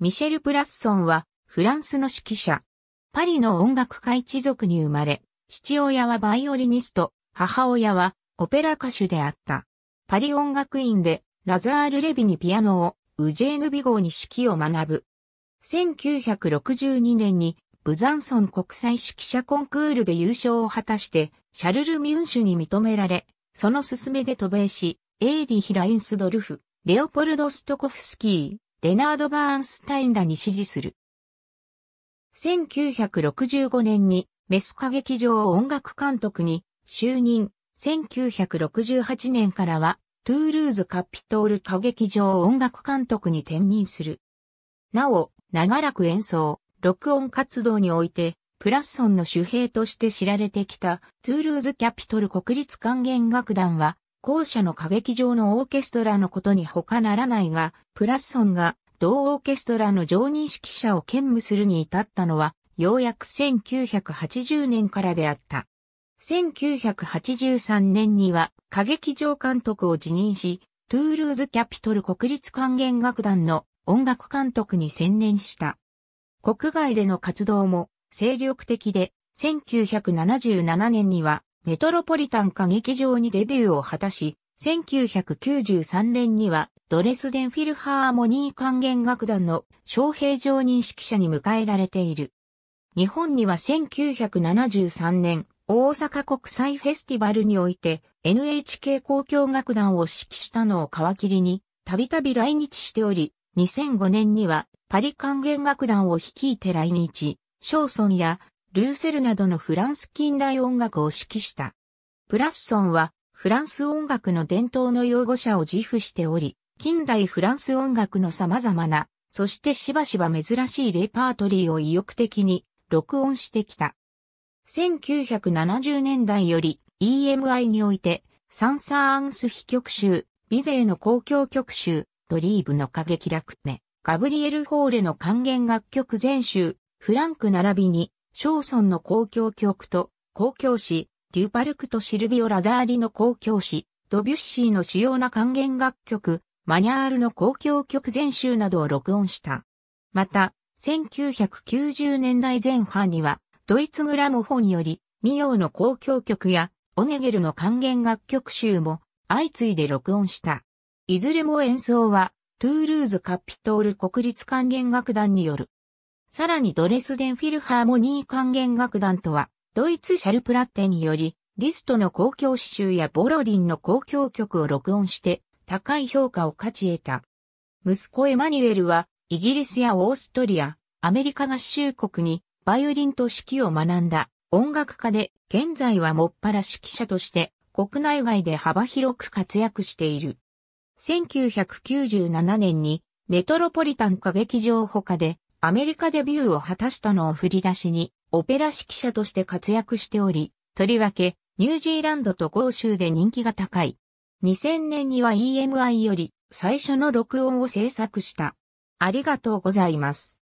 ミシェル・プラッソンは、フランスの指揮者。パリの音楽家一族に生まれ、父親はバイオリニスト、母親はオペラ歌手であった。パリ音楽院で、ラザール・レビにピアノを、ウジェーヌ・ビゴーに指揮を学ぶ。1962年に、ブザンソン国際指揮者コンクールで優勝を果たして、シャルル・ミュンシュに認められ、その勧めで渡米し、エーリヒ・ラインスドルフ、レオポルド・ストコフスキー、レナード・バーンスタインらに支持する。1965年にメス歌劇場音楽監督に就任。1968年からはトゥールーズ・カピトール歌劇場音楽監督に転任する。なお、長らく演奏、録音活動において、プラッソンの主兵として知られてきたトゥールーズ・キャピトル国立管弦楽団は、後者の歌劇場のオーケストラのことに他ならないが、プラスソンが同オーケストラの常任指揮者を兼務するに至ったのは、ようやく1980年からであった。1983年には歌劇場監督を辞任し、トゥールーズキャピトル国立管弦楽団の音楽監督に専念した。国外での活動も精力的で、1977年にはメトロポリタン歌劇場にデビューを果たし、1993年にはドレスデンフィルハーモニー管弦楽団の招聘常任指揮者に迎えられている。日本には1973年大阪国際フェスティバルにおいて NHK 公共楽団を指揮したのを皮切りにたびたび来日しており、2005年にはパリ管弦楽団を率いて来日、ショーソンやルーセルなどのフランス近代音楽を指揮した。プラッソンは、フランス音楽の伝統の擁護者を自負しており、近代フランス音楽の様々な、そしてしばしば珍しいレパートリーを意欲的に録音してきた。1970年代より EMI において、サンサーンス非曲集、ビゼーの公共曲集、ドリーブの過激楽目、ガブリエル・ホーレの還元楽曲全集、フランク並びに小村の公共曲と公共詩、デュパルクとシルビオ・ラザーリの公共詩、ドビュッシーの主要な還元楽曲、マニャールの公共曲全集などを録音した。また、1990年代前半には、ドイツグラモフォンより、ミヨの公共曲や、オネゲルの還元楽曲集も、相次いで録音した。いずれも演奏は、トゥールーズ・カピトール国立還元楽団による。さらにドレスデンフィルハーモニー管弦楽団とは、ドイツシャルプラッテにより、リストの公共詩集やボロディンの公共曲を録音して、高い評価を勝ち得た。息子エマニュエルは、イギリスやオーストリア、アメリカ合衆国に、バイオリンと指揮を学んだ、音楽家で、現在はもっぱら指揮者として、国内外で幅広く活躍している。1997年に、メトロポリタン歌劇場かで、アメリカデビューを果たしたのを振り出しに、オペラ指揮者として活躍しており、とりわけ、ニュージーランドと豪州で人気が高い。2000年には EMI より最初の録音を制作した。ありがとうございます。